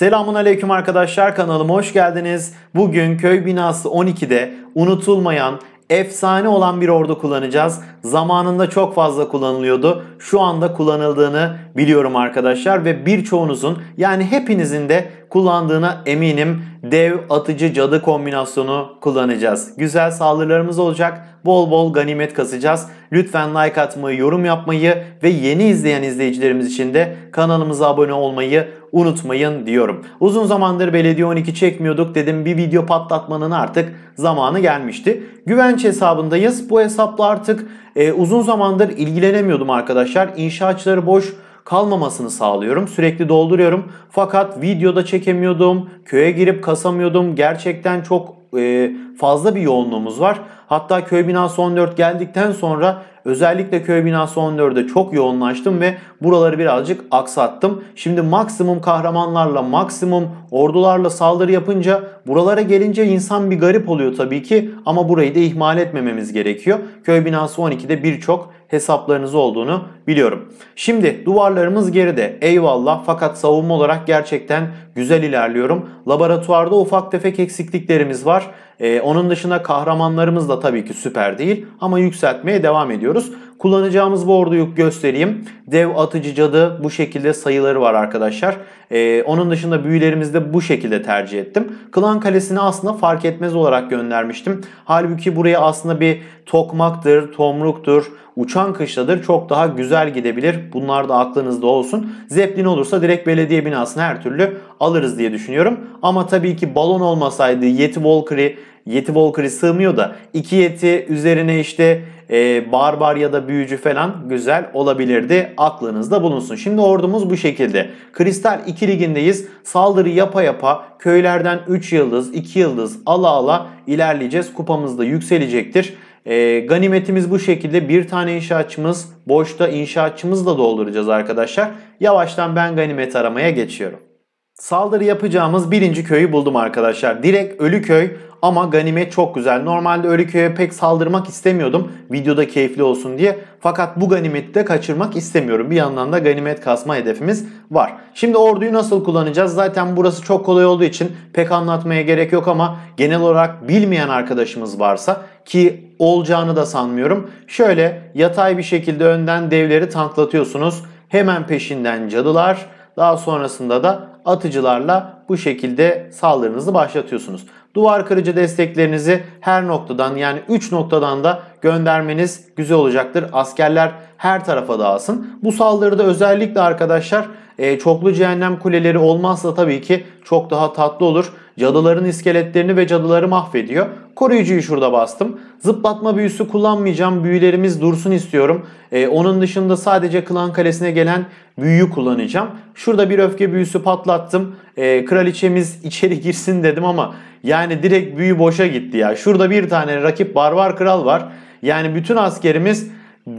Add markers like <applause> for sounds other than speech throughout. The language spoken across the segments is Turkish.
Selamun aleyküm arkadaşlar kanalıma hoş geldiniz. Bugün köy binası 12'de unutulmayan efsane olan bir ordu kullanacağız. Zamanında çok fazla kullanılıyordu. Şu anda kullanıldığını biliyorum arkadaşlar ve birçoğunuzun yani hepinizin de kullandığına eminim. Dev atıcı cadı kombinasyonu kullanacağız. Güzel saldırılarımız olacak. Bol bol ganimet kasacağız. Lütfen like atmayı, yorum yapmayı ve yeni izleyen izleyicilerimiz için de kanalımıza abone olmayı unutmayın diyorum. Uzun zamandır belediye 12 çekmiyorduk dedim bir video patlatmanın artık zamanı gelmişti. Güvenç hesabındayız. Bu hesapla artık e, uzun zamandır ilgilenemiyordum arkadaşlar. İnşaatçıları boş kalmamasını sağlıyorum. Sürekli dolduruyorum. Fakat videoda çekemiyordum. Köye girip kasamıyordum. Gerçekten çok e, fazla bir yoğunluğumuz var. Hatta köy binası 14 geldikten sonra Özellikle köy binası 14'de çok yoğunlaştım ve buraları birazcık aksattım. Şimdi maksimum kahramanlarla, maksimum ordularla saldırı yapınca buralara gelince insan bir garip oluyor tabii ki ama burayı da ihmal etmememiz gerekiyor. Köy binası 12'de birçok hesaplarınız olduğunu biliyorum. Şimdi duvarlarımız geride. Eyvallah fakat savunma olarak gerçekten güzel ilerliyorum. Laboratuvarda ufak tefek eksikliklerimiz var. Ee, onun dışında kahramanlarımız da tabii ki süper değil ama yükseltmeye devam ediyoruz. Kullanacağımız bu orduyu göstereyim. Dev, atıcı, cadı bu şekilde sayıları var arkadaşlar. Ee, onun dışında büyülerimizi de bu şekilde tercih ettim. Klan kalesini aslında fark etmez olarak göndermiştim. Halbuki buraya aslında bir tokmaktır, tomruktur, uçan kışladır çok daha güzel gidebilir. Bunlar da aklınızda olsun. Zeplin olursa direkt belediye binasını her türlü alırız diye düşünüyorum. Ama tabii ki balon olmasaydı Yeti Walker'ı Yeti Walker'ı sığmıyor da iki yeti üzerine işte e, barbar ya da büyücü falan güzel olabilirdi. Aklınızda bulunsun. Şimdi ordumuz bu şekilde. Kristal 2 ligindeyiz. Saldırı yapa yapa köylerden 3 yıldız, 2 yıldız ala ala ilerleyeceğiz. Kupamız da yükselecektir. E, ganimetimiz bu şekilde bir tane inşaatçımız boşta inşaatçımızla dolduracağız arkadaşlar. Yavaştan ben ganimet aramaya geçiyorum. Saldırı yapacağımız birinci köyü buldum arkadaşlar. Direkt Ölüköy ama ganimet çok güzel. Normalde Ölüköy'e pek saldırmak istemiyordum. Videoda keyifli olsun diye. Fakat bu ganimeti de kaçırmak istemiyorum. Bir yandan da ganimet kasma hedefimiz var. Şimdi orduyu nasıl kullanacağız? Zaten burası çok kolay olduğu için pek anlatmaya gerek yok ama genel olarak bilmeyen arkadaşımız varsa ki olacağını da sanmıyorum. Şöyle yatay bir şekilde önden devleri tanklatıyorsunuz. Hemen peşinden cadılar. Daha sonrasında da atıcılarla bu şekilde saldırınızı başlatıyorsunuz. Duvar kırıcı desteklerinizi her noktadan yani 3 noktadan da göndermeniz güzel olacaktır. Askerler her tarafa dağılsın. Bu saldırıda özellikle arkadaşlar e, çoklu cehennem kuleleri olmazsa tabii ki çok daha tatlı olur. Cadıların iskeletlerini ve cadıları mahvediyor. Koruyucuyu şurada bastım. Zıplatma büyüsü kullanmayacağım. Büyülerimiz dursun istiyorum. Ee, onun dışında sadece klan kalesine gelen büyüyü kullanacağım. Şurada bir öfke büyüsü patlattım. Ee, kraliçemiz <laughs> içeri girsin dedim ama yani direkt büyü boşa gitti ya. Şurada bir tane rakip barbar kral var. Yani bütün askerimiz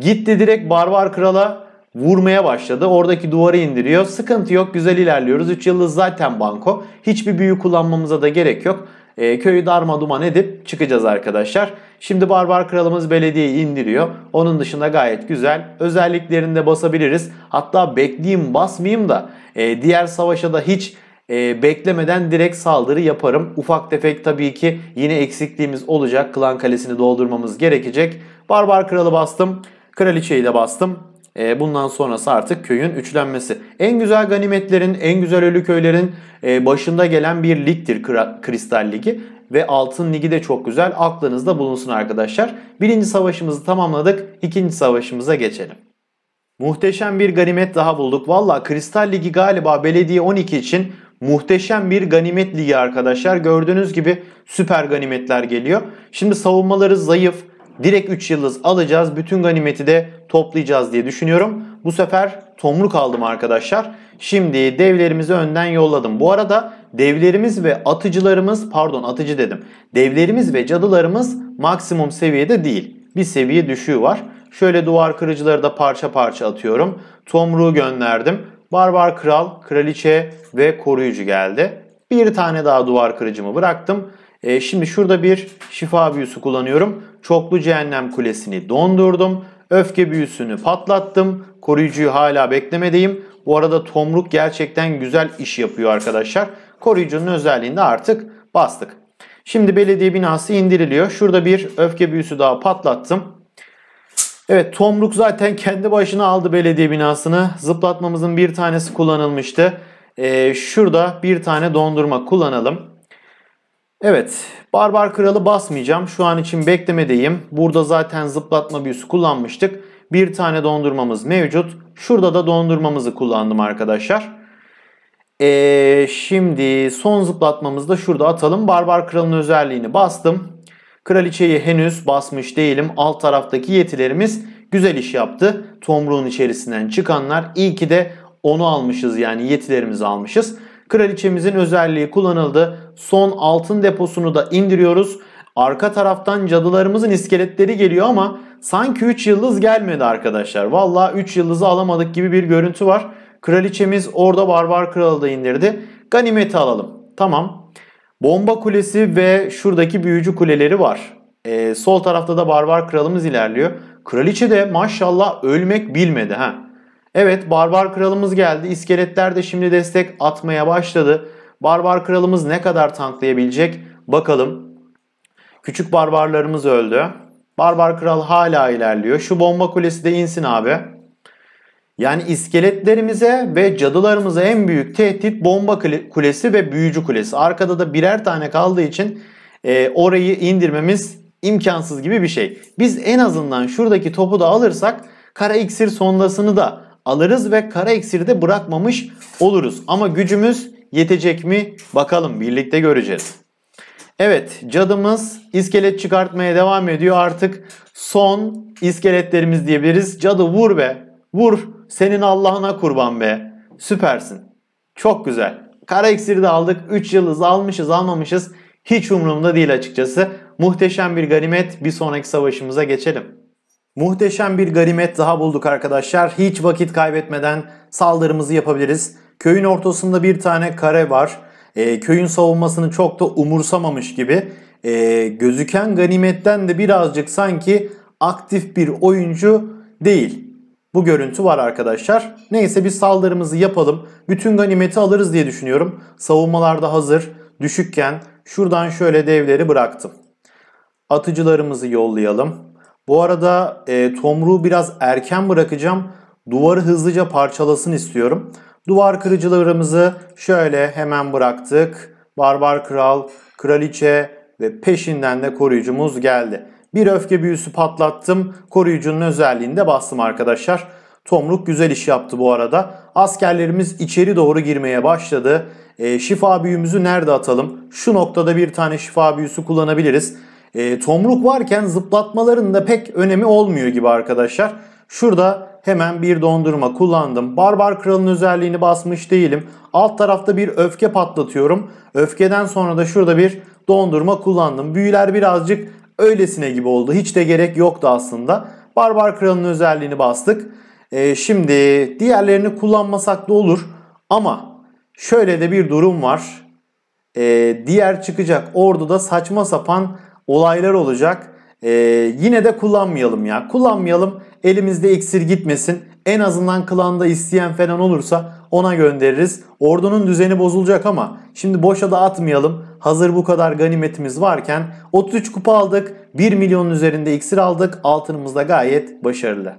gitti direkt barbar krala vurmaya başladı. Oradaki duvarı indiriyor. Sıkıntı yok güzel ilerliyoruz. 3 yıldız zaten banko. Hiçbir büyü kullanmamıza da gerek yok. E, köyü darma duman edip çıkacağız arkadaşlar. Şimdi Barbar Kralımız belediyeyi indiriyor. Onun dışında gayet güzel. Özelliklerini de basabiliriz. Hatta bekleyeyim basmayayım da e, diğer savaşa da hiç e, beklemeden direkt saldırı yaparım. Ufak tefek tabii ki yine eksikliğimiz olacak. Klan kalesini doldurmamız gerekecek. Barbar Kralı bastım. Kraliçeyi de bastım. E, bundan sonrası artık köyün üçlenmesi. En güzel ganimetlerin, en güzel ölü köylerin e, başında gelen bir ligdir Kristal Ligi. Ve Altın Ligi de çok güzel. Aklınızda bulunsun arkadaşlar. Birinci savaşımızı tamamladık. İkinci savaşımıza geçelim. Muhteşem bir ganimet daha bulduk. Valla Kristal Ligi galiba belediye 12 için Muhteşem bir ganimet ligi arkadaşlar. Gördüğünüz gibi süper ganimetler geliyor. Şimdi savunmaları zayıf, Direkt 3 yıldız alacağız. Bütün ganimeti de toplayacağız diye düşünüyorum. Bu sefer tomruk aldım arkadaşlar. Şimdi devlerimizi önden yolladım. Bu arada devlerimiz ve atıcılarımız pardon atıcı dedim. Devlerimiz ve cadılarımız maksimum seviyede değil. Bir seviye düşüğü var. Şöyle duvar kırıcıları da parça parça atıyorum. Tomruğu gönderdim. Barbar kral, kraliçe ve koruyucu geldi. Bir tane daha duvar kırıcımı bıraktım. E, şimdi şurada bir şifa büyüsü kullanıyorum. Çoklu Cehennem Kulesi'ni dondurdum. Öfke büyüsünü patlattım. Koruyucuyu hala beklemedeyim. Bu arada Tomruk gerçekten güzel iş yapıyor arkadaşlar. Koruyucunun özelliğinde artık bastık. Şimdi belediye binası indiriliyor. Şurada bir öfke büyüsü daha patlattım. Evet Tomruk zaten kendi başına aldı belediye binasını. Zıplatmamızın bir tanesi kullanılmıştı. Ee, şurada bir tane dondurma kullanalım. Evet, Barbar Kralı basmayacağım. Şu an için beklemedeyim. Burada zaten zıplatma büyüsü kullanmıştık. Bir tane dondurmamız mevcut. Şurada da dondurmamızı kullandım arkadaşlar. Ee, şimdi son zıplatmamızı da şurada atalım. Barbar Kral'ın özelliğini bastım. Kraliçeyi henüz basmış değilim. Alt taraftaki yetilerimiz güzel iş yaptı. Tomruğun içerisinden çıkanlar. İyi ki de onu almışız yani yetilerimizi almışız. Kraliçemizin özelliği kullanıldı. Son altın deposunu da indiriyoruz. Arka taraftan cadılarımızın iskeletleri geliyor ama sanki 3 yıldız gelmedi arkadaşlar. Valla 3 yıldızı alamadık gibi bir görüntü var. Kraliçemiz orada Barbar Kralı da indirdi. Ganimeti alalım. Tamam. Bomba kulesi ve şuradaki büyücü kuleleri var. Ee, sol tarafta da Barbar Kralımız ilerliyor. Kraliçe de maşallah ölmek bilmedi. ha. Evet Barbar Kralımız geldi. İskeletler de şimdi destek atmaya başladı. Barbar Kralımız ne kadar tanklayabilecek? Bakalım. Küçük barbarlarımız öldü. Barbar Kral hala ilerliyor. Şu bomba kulesi de insin abi. Yani iskeletlerimize ve cadılarımıza en büyük tehdit bomba kulesi ve büyücü kulesi. Arkada da birer tane kaldığı için e, orayı indirmemiz imkansız gibi bir şey. Biz en azından şuradaki topu da alırsak kara iksir sondasını da alırız ve kara iksiri de bırakmamış oluruz. Ama gücümüz yetecek mi? Bakalım birlikte göreceğiz. Evet cadımız iskelet çıkartmaya devam ediyor. Artık son iskeletlerimiz diyebiliriz. Cadı vur be. Vur. Senin Allah'ına kurban be. Süpersin. Çok güzel. Kara iksiri de aldık. 3 yıldız almışız almamışız. Hiç umurumda değil açıkçası. Muhteşem bir ganimet. Bir sonraki savaşımıza geçelim. Muhteşem bir garimet daha bulduk arkadaşlar. Hiç vakit kaybetmeden saldırımızı yapabiliriz. Köyün ortasında bir tane kare var. E, köyün savunmasını çok da umursamamış gibi. E, gözüken ganimetten de birazcık sanki aktif bir oyuncu değil. Bu görüntü var arkadaşlar. Neyse biz saldırımızı yapalım. Bütün ganimeti alırız diye düşünüyorum. Savunmalar da hazır. Düşükken şuradan şöyle devleri bıraktım. Atıcılarımızı yollayalım. Bu arada e, tomruğu biraz erken bırakacağım. Duvarı hızlıca parçalasın istiyorum. Duvar kırıcılarımızı şöyle hemen bıraktık. Barbar Kral, Kraliçe ve peşinden de koruyucumuz geldi. Bir öfke büyüsü patlattım. Koruyucunun özelliğinde bastım arkadaşlar. Tomruk güzel iş yaptı bu arada. Askerlerimiz içeri doğru girmeye başladı. E, şifa büyümüzü nerede atalım? Şu noktada bir tane şifa büyüsü kullanabiliriz e, tomruk varken zıplatmaların da pek önemi olmuyor gibi arkadaşlar. Şurada hemen bir dondurma kullandım. Barbar Kral'ın özelliğini basmış değilim. Alt tarafta bir öfke patlatıyorum. Öfkeden sonra da şurada bir dondurma kullandım. Büyüler birazcık öylesine gibi oldu. Hiç de gerek yoktu aslında. Barbar Kral'ın özelliğini bastık. E, şimdi diğerlerini kullanmasak da olur. Ama şöyle de bir durum var. E, diğer çıkacak orduda saçma sapan olaylar olacak. Ee, yine de kullanmayalım ya. Kullanmayalım. Elimizde iksir gitmesin. En azından klanda isteyen falan olursa ona göndeririz. Ordunun düzeni bozulacak ama şimdi boşa da atmayalım. Hazır bu kadar ganimetimiz varken 33 kupa aldık. 1 milyonun üzerinde iksir aldık. Altınımız da gayet başarılı.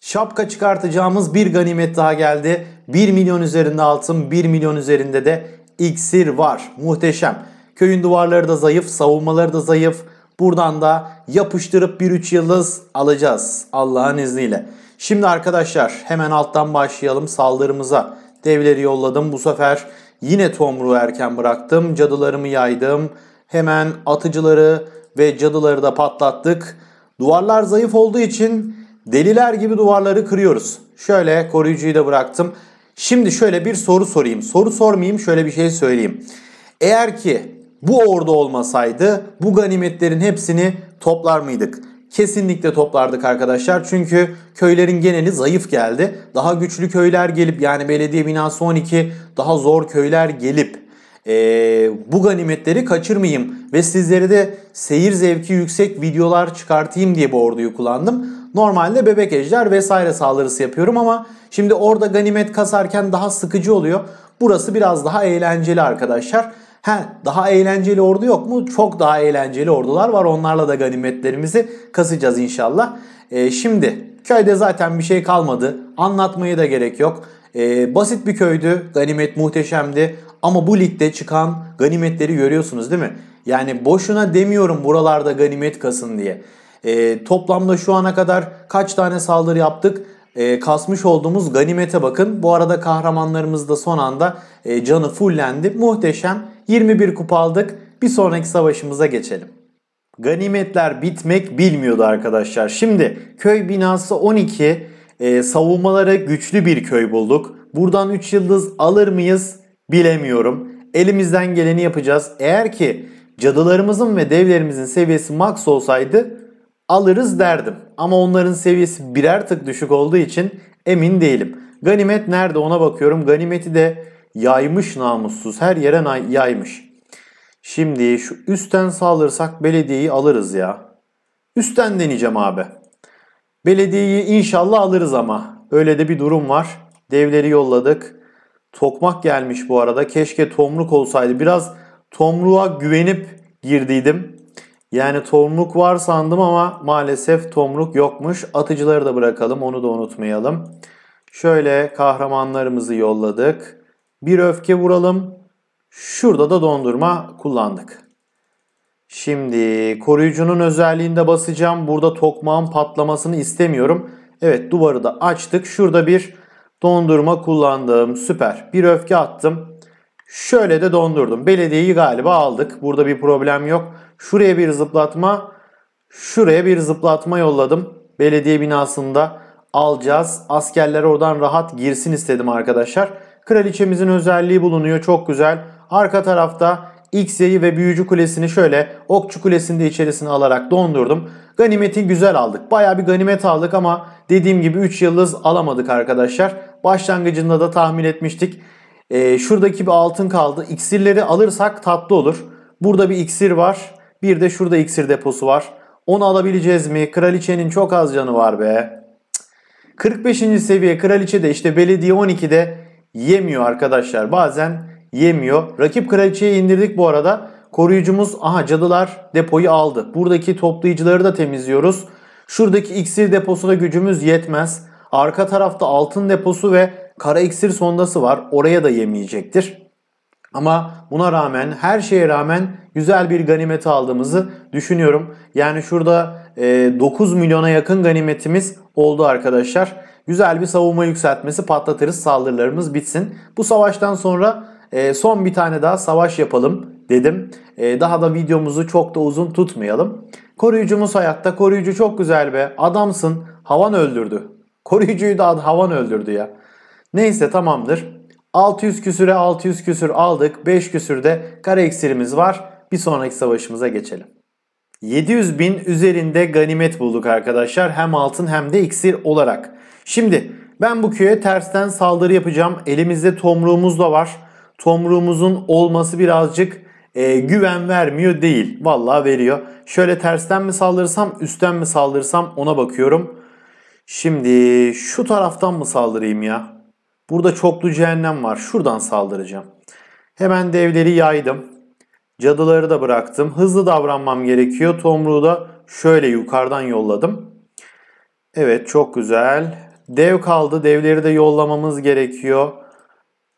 Şapka çıkartacağımız bir ganimet daha geldi. 1 milyon üzerinde altın, 1 milyon üzerinde de iksir var. Muhteşem. Köyün duvarları da zayıf, savunmaları da zayıf. Buradan da yapıştırıp bir üç yıldız alacağız Allah'ın izniyle. Şimdi arkadaşlar hemen alttan başlayalım saldırımıza. Devleri yolladım bu sefer. Yine Tomruğu erken bıraktım. Cadılarımı yaydım. Hemen atıcıları ve cadıları da patlattık. Duvarlar zayıf olduğu için deliler gibi duvarları kırıyoruz. Şöyle koruyucuyu da bıraktım. Şimdi şöyle bir soru sorayım. Soru sormayayım şöyle bir şey söyleyeyim. Eğer ki bu ordu olmasaydı bu ganimetlerin hepsini toplar mıydık? Kesinlikle toplardık arkadaşlar. Çünkü köylerin geneli zayıf geldi. Daha güçlü köyler gelip yani belediye binası 12 daha zor köyler gelip e, bu ganimetleri kaçırmayayım ve sizlere de seyir zevki yüksek videolar çıkartayım diye bu orduyu kullandım. Normalde bebek ejder vesaire saldırısı yapıyorum ama şimdi orada ganimet kasarken daha sıkıcı oluyor. Burası biraz daha eğlenceli arkadaşlar. Ha daha eğlenceli ordu yok mu? Çok daha eğlenceli ordular var. Onlarla da ganimetlerimizi kasacağız inşallah. E, şimdi köyde zaten bir şey kalmadı. Anlatmaya da gerek yok. E, basit bir köydü. Ganimet muhteşemdi. Ama bu ligde çıkan ganimetleri görüyorsunuz değil mi? Yani boşuna demiyorum buralarda ganimet kasın diye. E, toplamda şu ana kadar kaç tane saldırı yaptık? E, kasmış olduğumuz ganimete bakın. Bu arada kahramanlarımız da son anda e, canı fullendi. Muhteşem 21 kupa aldık. Bir sonraki savaşımıza geçelim. Ganimetler bitmek bilmiyordu arkadaşlar. Şimdi köy binası 12. E, savunmalara güçlü bir köy bulduk. Buradan 3 yıldız alır mıyız bilemiyorum. Elimizden geleni yapacağız. Eğer ki cadılarımızın ve devlerimizin seviyesi max olsaydı alırız derdim. Ama onların seviyesi birer tık düşük olduğu için emin değilim. Ganimet nerede ona bakıyorum. Ganimeti de Yaymış namussuz her yere yaymış. Şimdi şu üstten sağlarsak belediyeyi alırız ya. Üstten deneyeceğim abi. Belediyeyi inşallah alırız ama. Öyle de bir durum var. Devleri yolladık. Tokmak gelmiş bu arada. Keşke tomruk olsaydı. Biraz tomruğa güvenip girdiydim. Yani tomruk var sandım ama maalesef tomruk yokmuş. Atıcıları da bırakalım onu da unutmayalım. Şöyle kahramanlarımızı yolladık. Bir öfke vuralım. Şurada da dondurma kullandık. Şimdi koruyucunun özelliğinde basacağım. Burada tokmağın patlamasını istemiyorum. Evet duvarı da açtık. Şurada bir dondurma kullandım. Süper. Bir öfke attım. Şöyle de dondurdum. Belediyeyi galiba aldık. Burada bir problem yok. Şuraya bir zıplatma. Şuraya bir zıplatma yolladım. Belediye binasında alacağız. Askerler oradan rahat girsin istedim arkadaşlar. Kraliçemizin özelliği bulunuyor. Çok güzel. Arka tarafta X'yi ve Büyücü Kulesi'ni şöyle Okçu Kulesi'nde içerisine alarak dondurdum. Ganimeti güzel aldık. Baya bir ganimet aldık ama dediğim gibi 3 yıldız alamadık arkadaşlar. Başlangıcında da tahmin etmiştik. Ee, şuradaki bir altın kaldı. İksirleri alırsak tatlı olur. Burada bir iksir var. Bir de şurada iksir deposu var. Onu alabileceğiz mi? Kraliçenin çok az canı var be. 45. seviye kraliçe de işte belediye 12'de yemiyor arkadaşlar. Bazen yemiyor. Rakip kraliçeyi indirdik bu arada. Koruyucumuz aha cadılar depoyu aldı. Buradaki toplayıcıları da temizliyoruz. Şuradaki iksir deposuna gücümüz yetmez. Arka tarafta altın deposu ve kara iksir sondası var. Oraya da yemeyecektir. Ama buna rağmen her şeye rağmen güzel bir ganimeti aldığımızı düşünüyorum. Yani şurada 9 e, milyona yakın ganimetimiz oldu arkadaşlar güzel bir savunma yükseltmesi patlatırız saldırılarımız bitsin. Bu savaştan sonra e, son bir tane daha savaş yapalım dedim. E, daha da videomuzu çok da uzun tutmayalım. Koruyucumuz hayatta. Koruyucu çok güzel be. Adamsın. Havan öldürdü. Koruyucuyu da havan öldürdü ya. Neyse tamamdır. 600 küsüre 600 küsür aldık. 5 küsürde kara eksirimiz var. Bir sonraki savaşımıza geçelim. 700 bin üzerinde ganimet bulduk arkadaşlar. Hem altın hem de iksir olarak. Şimdi ben bu köye tersten saldırı yapacağım. Elimizde tomruğumuz da var. Tomruğumuzun olması birazcık e, güven vermiyor değil. Vallahi veriyor. Şöyle tersten mi saldırırsam, üstten mi saldırırsam ona bakıyorum. Şimdi şu taraftan mı saldırayım ya? Burada çoklu cehennem var. Şuradan saldıracağım. Hemen devleri yaydım. Cadıları da bıraktım. Hızlı davranmam gerekiyor. Tomruğu da şöyle yukarıdan yolladım. Evet çok güzel. Dev kaldı. Devleri de yollamamız gerekiyor.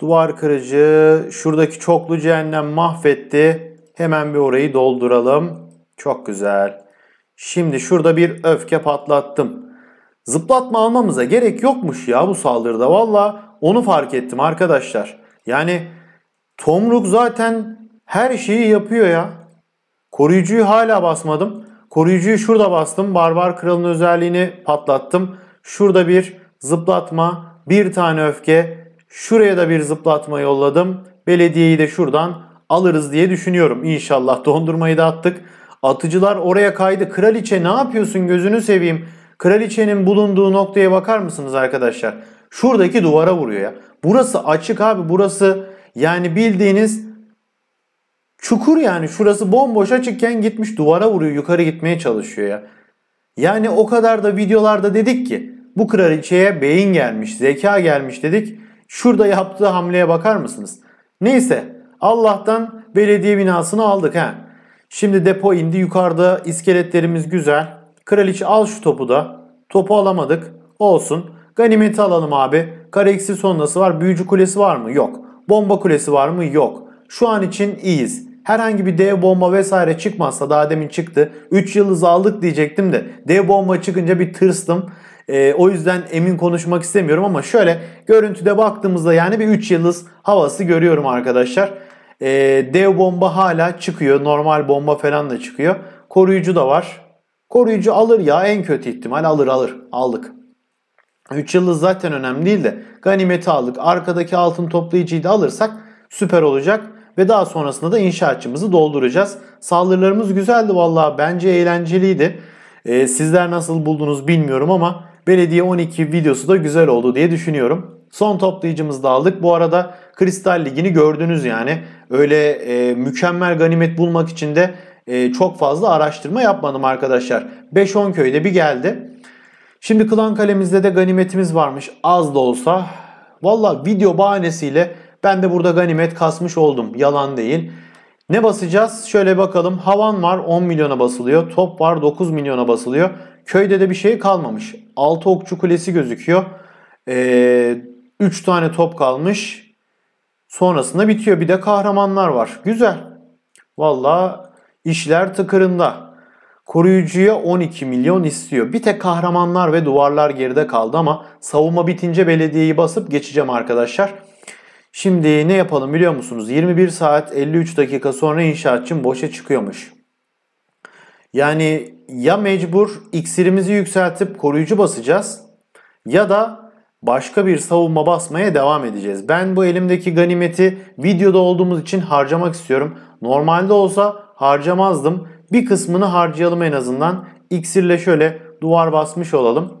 Duvar kırıcı. Şuradaki çoklu cehennem mahvetti. Hemen bir orayı dolduralım. Çok güzel. Şimdi şurada bir öfke patlattım. Zıplatma almamıza gerek yokmuş ya bu saldırıda. Valla onu fark ettim arkadaşlar. Yani Tomruk zaten her şeyi yapıyor ya. Koruyucuyu hala basmadım. Koruyucuyu şurada bastım. Barbar Kral'ın özelliğini patlattım. Şurada bir zıplatma, bir tane öfke. Şuraya da bir zıplatma yolladım. Belediyeyi de şuradan alırız diye düşünüyorum. İnşallah dondurmayı da attık. Atıcılar oraya kaydı. Kraliçe ne yapıyorsun gözünü seveyim. Kraliçenin bulunduğu noktaya bakar mısınız arkadaşlar? Şuradaki duvara vuruyor ya. Burası açık abi burası yani bildiğiniz çukur yani şurası bomboş açıkken gitmiş duvara vuruyor yukarı gitmeye çalışıyor ya. Yani o kadar da videolarda dedik ki bu kraliçeye beyin gelmiş, zeka gelmiş dedik. Şurada yaptığı hamleye bakar mısınız? Neyse Allah'tan belediye binasını aldık ha. Şimdi depo indi yukarıda iskeletlerimiz güzel. Kraliçe al şu topu da. Topu alamadık. Olsun. Ganimeti alalım abi. Kareksi eksi sonrası var. Büyücü kulesi var mı? Yok. Bomba kulesi var mı? Yok. Şu an için iyiyiz. Herhangi bir dev bomba vesaire çıkmazsa daha demin çıktı. 3 yıldız aldık diyecektim de dev bomba çıkınca bir tırstım. E, o yüzden emin konuşmak istemiyorum ama şöyle görüntüde baktığımızda yani bir 3 yıldız havası görüyorum arkadaşlar. E, dev bomba hala çıkıyor. Normal bomba falan da çıkıyor. Koruyucu da var. Koruyucu alır ya en kötü ihtimal alır alır. Aldık. 3 yıldız zaten önemli değil de ganimeti aldık. Arkadaki altın toplayıcıyı da alırsak süper olacak. Ve daha sonrasında da inşaatçımızı dolduracağız. Saldırılarımız güzeldi valla bence eğlenceliydi. Ee, sizler nasıl buldunuz bilmiyorum ama Belediye 12 videosu da güzel oldu diye düşünüyorum. Son toplayıcımızı da aldık. Bu arada Kristal Ligi'ni gördünüz yani. Öyle e, mükemmel ganimet bulmak için de e, çok fazla araştırma yapmadım arkadaşlar. 5-10 köyde bir geldi. Şimdi klan kalemizde de ganimetimiz varmış. Az da olsa. Valla video bahanesiyle ben de burada ganimet kasmış oldum. Yalan değil. Ne basacağız? Şöyle bakalım. Havan var 10 milyona basılıyor. Top var 9 milyona basılıyor. Köyde de bir şey kalmamış. 6 okçu kulesi gözüküyor. 3 ee, tane top kalmış. Sonrasında bitiyor. Bir de kahramanlar var. Güzel. Valla işler tıkırında. Koruyucuya 12 milyon istiyor. Bir tek kahramanlar ve duvarlar geride kaldı ama savunma bitince belediyeyi basıp geçeceğim arkadaşlar. Şimdi ne yapalım biliyor musunuz? 21 saat 53 dakika sonra inşaatçım boşa çıkıyormuş. Yani ya mecbur iksirimizi yükseltip koruyucu basacağız ya da başka bir savunma basmaya devam edeceğiz. Ben bu elimdeki ganimeti videoda olduğumuz için harcamak istiyorum. Normalde olsa harcamazdım. Bir kısmını harcayalım en azından. İksirle şöyle duvar basmış olalım.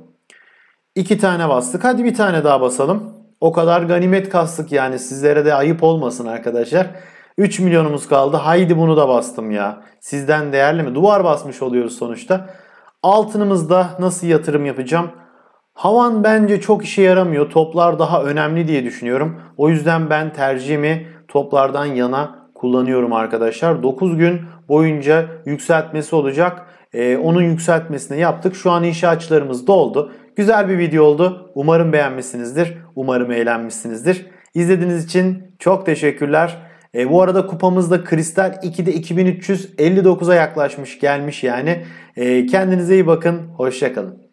İki tane bastık. Hadi bir tane daha basalım. O kadar ganimet kastık yani sizlere de ayıp olmasın arkadaşlar. 3 milyonumuz kaldı. Haydi bunu da bastım ya. Sizden değerli mi? Duvar basmış oluyoruz sonuçta. Altınımızda nasıl yatırım yapacağım? Havan bence çok işe yaramıyor. Toplar daha önemli diye düşünüyorum. O yüzden ben tercihimi toplardan yana kullanıyorum arkadaşlar. 9 gün boyunca yükseltmesi olacak. Ee, onun yükseltmesini yaptık. Şu an inşaatçılarımız doldu. Güzel bir video oldu. Umarım beğenmişsinizdir. Umarım eğlenmişsinizdir. İzlediğiniz için çok teşekkürler. E, bu arada kupamızda kristal 2'de 2359'a yaklaşmış gelmiş yani. E, kendinize iyi bakın. Hoşçakalın.